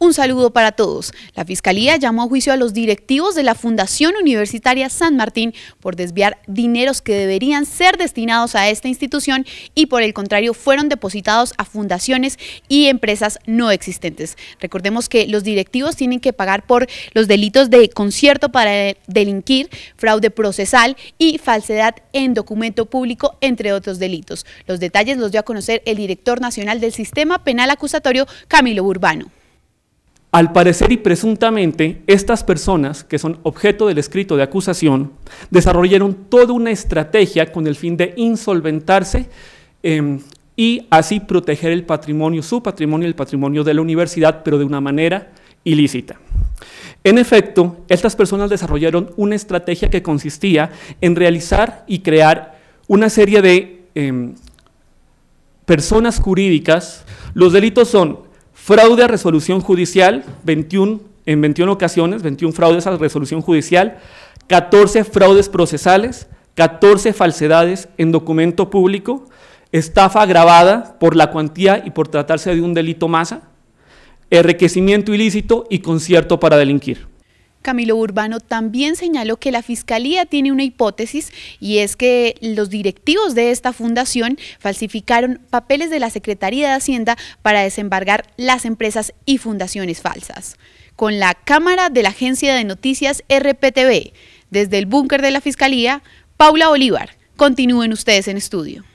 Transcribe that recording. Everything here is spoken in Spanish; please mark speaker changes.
Speaker 1: Un saludo para todos. La Fiscalía llamó a juicio a los directivos de la Fundación Universitaria San Martín por desviar dineros que deberían ser destinados a esta institución y por el contrario fueron depositados a fundaciones y empresas no existentes. Recordemos que los directivos tienen que pagar por los delitos de concierto para delinquir, fraude procesal y falsedad en documento público, entre otros delitos. Los detalles los dio a conocer el director nacional del Sistema Penal Acusatorio, Camilo Urbano.
Speaker 2: Al parecer y presuntamente, estas personas, que son objeto del escrito de acusación, desarrollaron toda una estrategia con el fin de insolventarse em, y así proteger el patrimonio, su patrimonio, el patrimonio de la universidad, pero de una manera ilícita. En efecto, estas personas desarrollaron una estrategia que consistía en realizar y crear una serie de em, personas jurídicas. Los delitos son Fraude a resolución judicial, 21, en 21 ocasiones, 21 fraudes a resolución judicial, 14 fraudes procesales, 14 falsedades en documento público, estafa agravada por la cuantía y por tratarse de un delito masa, enriquecimiento ilícito y concierto para delinquir.
Speaker 1: Camilo Urbano también señaló que la Fiscalía tiene una hipótesis y es que los directivos de esta fundación falsificaron papeles de la Secretaría de Hacienda para desembargar las empresas y fundaciones falsas. Con la cámara de la agencia de noticias RPTV, desde el búnker de la Fiscalía, Paula Bolívar. Continúen ustedes en estudio.